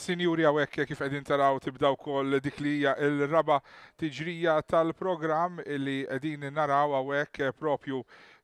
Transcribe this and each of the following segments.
Sinjuri għawek kif għedin taraw tibdaw kol dik li hija il-raba tiġrija tal-programm li għedin naraw għawek eh, propju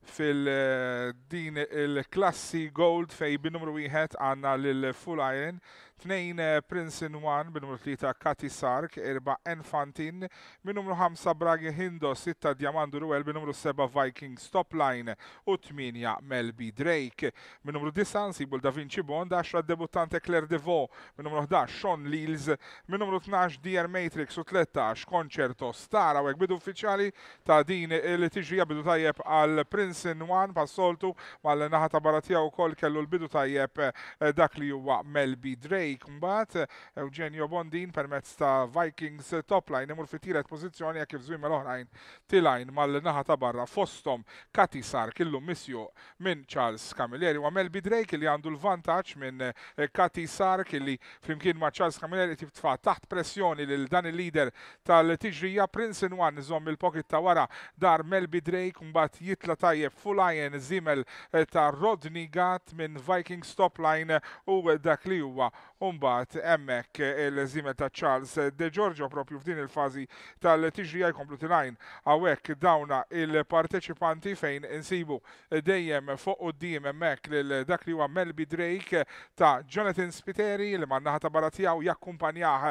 fil-din il-klassi gold fej bin-numru wieħed għanna lil-Full Iron, tnejn Prince in One bin-numru tlieta Kati Sark, erba Enfantin, bin-numru ħamsa Bragi Hindo, sitta Diamandu Ruel, bin-numru seba Viking Stopline u tminja Melby Drake. Bin-numru disa Da Vinci Bond, 10 debutante Claire Devo, bin-numru 11 Sean Leals, bin-numru 12 Dear Matrix u 13 Concerto Star, bidu uffiċjali ta' din il-tiġrija bidu tajjeb għal Prince One pa' soltu mal naħa ta' baratija u kol kellu l-bidu tajjeb eh, dak li huwa Melby Drake. Mbagħad eh, Eugenio Bondin permezz ta' Vikings top line imur fi tielet pożizzjoni jekk iżwim l-oħrajn tilajn mal-naħa ta' barra fostom Kati Sar killu missju minn Charles Camilleri Wa' Melby Drake li għandu l-vantaġġ minn eh, Kati Sar li flimkien ma' Charles Camilleri tibtfa taħt pressjoni lil dan il leader tal-tiġrija Prince in One iżomm il-pocket ta' wara dar Melby Drake mbagħad jitla tajjeb tajjeb fulajen zimel eh, ta' Rodney Gat minn Viking Stop Line u dak li huwa umbat emmek eh, il-zimel ta' Charles De Giorgio propju f'din il-fazi tal-tiġrija jkomplu tilajn għawek dawna il-parteċipanti fejn insibu eh, dejjem fuq u d-dim emmek dak li huwa Melby Drake ta' Jonathan Spiteri li mannaħa ta' baratijaw jakkumpanjaħ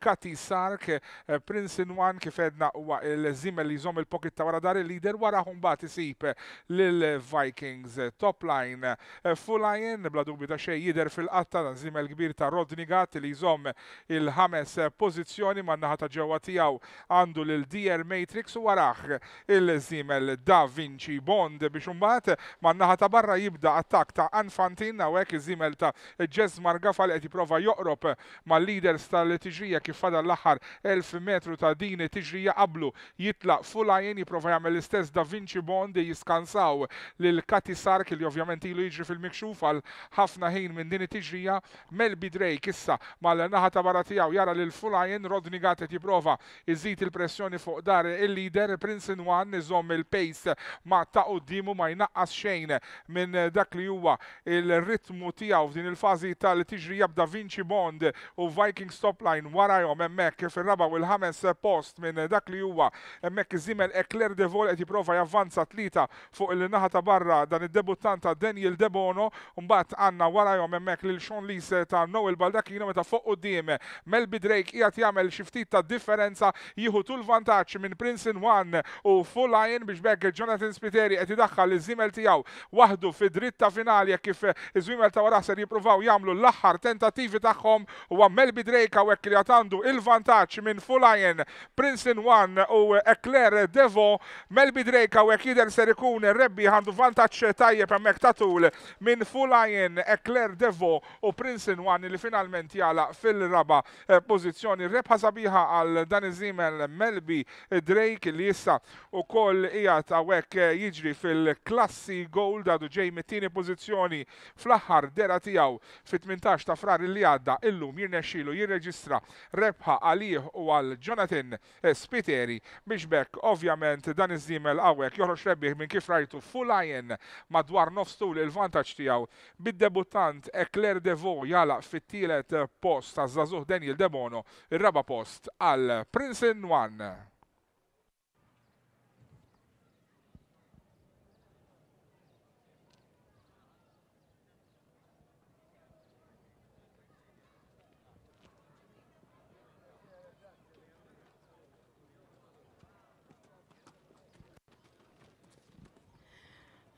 Kati Sark, Prince in One kifedna huwa il-zimel li jżom il-pocket ta' wara dar il-lider wara humbat isib lil-Vikings. Eh, top line eh, Fulajen, bla dubju ta' xej jider fil-qatta dan zimel kbir ta' Rodni li jżomm il-ħames eh, pożizzjoni man naħa ta' ġewwa tiegħu għandu lil-DR Matrix u waraħ il-zimel Da Vinci Bond biex imbagħad man naħa ta' barra jibda attak ta' Anfantin hawnhekk iż-zimel ta' Jazz Margafal qed jipprova joqrob mal-leaders tal-tiġrija kif fada l-aħħar 1000 metru ta' din tiġrija qablu jitlaq Fulajen jipprova jagħmel l-istess Da Vinci Bond jiska nikkansaw lil Kati Sark li ovvjament ilu jiġri fil-mikxuf għal ħafna ħin minn din it-tiġrija Melbi Drake issa mal-naħa ta' baratijaw tiegħu jara lil Fulajn Rodni Gatet jipprova iżid il-pressjoni fuq dar il-leader Prince in One iżomm il-pace ma ta' quddimu ma jnaqqas xejn minn dak li huwa il-ritmu tiegħu f'din il-fażi tal-tiġrija b'da Vinci Bond u Viking Stopline warajhom hemmhekk fir-raba' u l-ħames post minn dak li huwa hemmhekk iżimel Ekler vol qed jipprova javvanza tlita fuq il-naħa ta' barra dan id-debuttant ta' Daniel Debono, mbagħad għandna wara jom hemmhekk lil Sean Lise eh, ta' Noel Baldacchino meta fuq qudiem Melby Drake qiegħed jagħmel xi ftit ta' differenza jieħu tul vantaġġ minn Princeton One u full Lion biex bekk Jonathan Spiteri qed idaħħal iż-żimel tiegħu waħdu fi dritta finali kif iż-żimel ta' wara ser jippruvaw jagħmlu l-aħħar tentattivi tagħhom huwa Melby Drake hawnhekk li għandu il-vantaġġ minn full line Princeton One u Eclair Devo Melby Drake hawnhekk jidher ser ikun kun rebbi għandu vantaċ tajjeb hemmhekk tatul minn Fulajen, Ekler Devo u Princeton One li finalment jala fil-raba eh, pożizzjoni rebħa sabiħa għal dan iż Melbi eh, Drake li jissa u koll ijat għawek eh, jiġri fil-klassi gold għadu ġej mit-tieni pożizzjoni fl-aħħar dera tiegħu fit-18 ta' frar li għadda illum jirnexxilu jirreġistra rebħa għalih u għal Jonathan Spiteri biex bekk ovvjament dan iż għawek joħroċ rebbieħ minn kif kif rajtu fulajen madwar li il-vantaċ tijaw bid-debutant Eclair Devo jalaq fit-tielet post ta' Daniel Debono, il-raba post għal Princeton 1.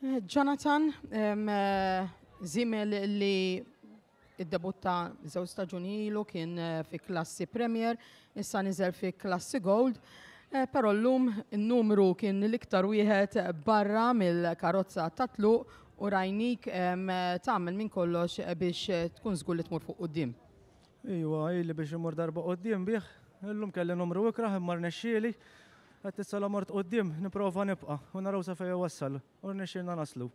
Eh, Jonathan, eh, zimel li id-debutta zewġ staġunilu kien eh, fi klassi Premier, issa niżel fi klassi Gold. Pero l-lum n-numru kien l-iktar wieħed barra mill-karozza tatlu u rajnik tagħmel minn kollox biex tkun żgur li tmur fuq qudiem. Iwa, illi biex imur darba qudiem bih, l-lum kelli numru ikraħ, immar nexxieli, għat nissala mort qoddim, niprofa nibqa, u naraw sa fej wassal, u nixirna naslu.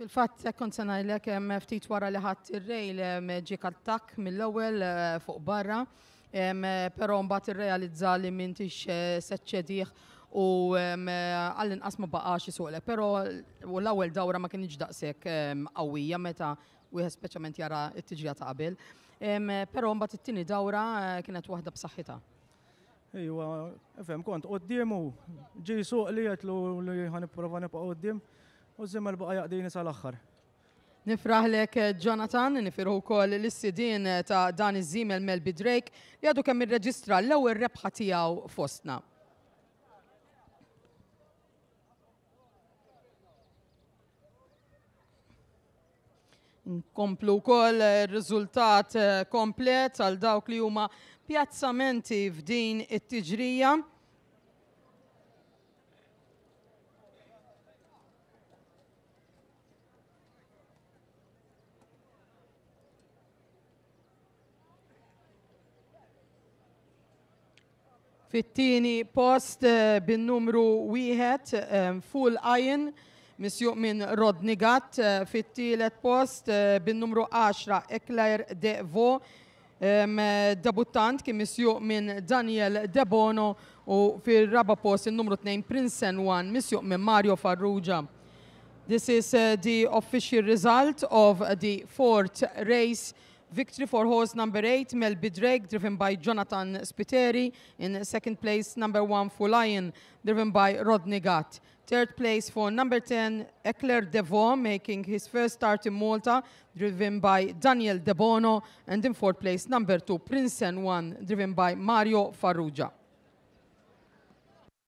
Fil-fatt, kont se ngħidlek ftit wara li ħadd rej rejl ġi kattak mill-ewwel eh, fuq barra, eh, però mbagħad irrealizza li m'intix eh, seċċedih u għall-inqas ma baqax isuqlek, però u l-ewwel dawra ma kienġ daqshekk qawwija meta wieħed speċjament jara t-tiġija ta' qabel. Però mbagħad it-tieni dawra kienet waħda b'saħħitha. Iwa, fem, kont, għoddimu, ġi suq li għetlu li ħaniprofa nibqa għoddim, u l baqa jaqdini sal-axħar. Nifraħlek Jonathan, nifirħu kol l sidin ta' dan iż-żimel Melbi Drake li għadu kemm il-reġistra l-ewwel rebħa tiegħu fostna. Nkomplu kol il-riżultat eh, komplet għal dawk li huma pjazzamenti f'din it-tiġrija. fit-tieni post eh, bin-numru wieħed eh, full iron misjuq minn Rodnigat, eh, fit-tielet post bin-numru 10 Ekler Devo debuttant kien misjuq minn Daniel Debono u fil-raba post il-numru 2 Prince one, Juan misjuq minn Mario Farrugia. This is uh, the official result of the fourth race. Victory for horse number eight, Mel Bidrake, driven by Jonathan Spiteri. In second place, number one, Fulayan, driven by Rodney Gatt. Third place for number 10, Eclair Devaux, making his first start in Malta, driven by Daniel De Bono. And in fourth place, number two, Prince and 1, driven by Mario Farrugia.